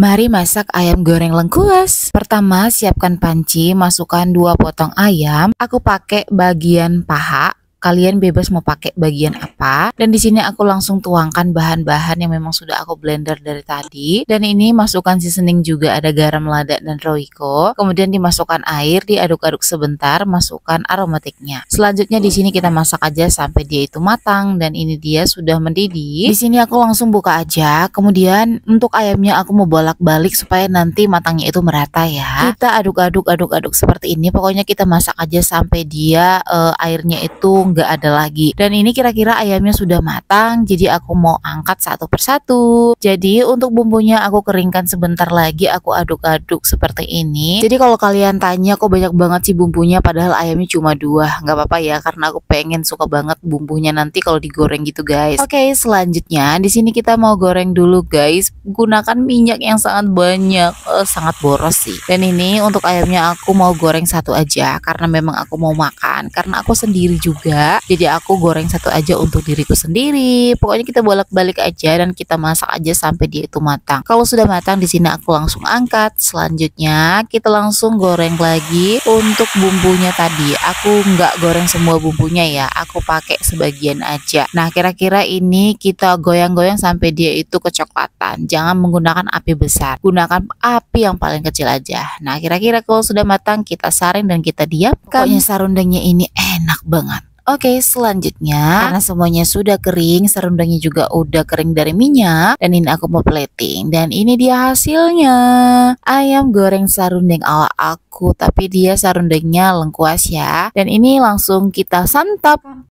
Mari masak ayam goreng lengkuas. Pertama, siapkan panci, masukkan dua potong ayam. Aku pakai bagian paha, Kalian bebas mau pakai bagian apa. Dan di sini aku langsung tuangkan bahan-bahan yang memang sudah aku blender dari tadi. Dan ini masukkan seasoning juga ada garam, lada, dan roiko. Kemudian dimasukkan air, diaduk-aduk sebentar, masukkan aromatiknya. Selanjutnya di sini kita masak aja sampai dia itu matang dan ini dia sudah mendidih. Di sini aku langsung buka aja. Kemudian untuk ayamnya aku mau bolak-balik supaya nanti matangnya itu merata ya. Kita aduk-aduk aduk-aduk seperti ini. Pokoknya kita masak aja sampai dia uh, airnya itu nggak ada lagi dan ini kira-kira ayamnya sudah matang jadi aku mau angkat satu persatu jadi untuk bumbunya aku keringkan sebentar lagi aku aduk-aduk seperti ini jadi kalau kalian tanya kok banyak banget sih bumbunya padahal ayamnya cuma dua nggak apa-apa ya karena aku pengen suka banget bumbunya nanti kalau digoreng gitu guys oke okay, selanjutnya di sini kita mau goreng dulu guys gunakan minyak yang sangat banyak eh, sangat boros sih dan ini untuk ayamnya aku mau goreng satu aja karena memang aku mau makan karena aku sendiri juga jadi aku goreng satu aja untuk diriku sendiri pokoknya kita bolak-balik aja dan kita masak aja sampai dia itu matang kalau sudah matang di sini aku langsung angkat selanjutnya kita langsung goreng lagi untuk bumbunya tadi aku nggak goreng semua bumbunya ya aku pakai sebagian aja nah kira-kira ini kita goyang-goyang sampai dia itu kecoklatan jangan menggunakan api besar gunakan api yang paling kecil aja nah kira-kira kalau sudah matang kita saring dan kita diamkan pokoknya sarundengnya ini enak banget Oke, selanjutnya ah. karena semuanya sudah kering, serundangnya juga udah kering dari minyak dan ini aku mau plating. Dan ini dia hasilnya. Ayam goreng sarundeng ala aku, tapi dia sarundengnya lengkuas ya. Dan ini langsung kita santap.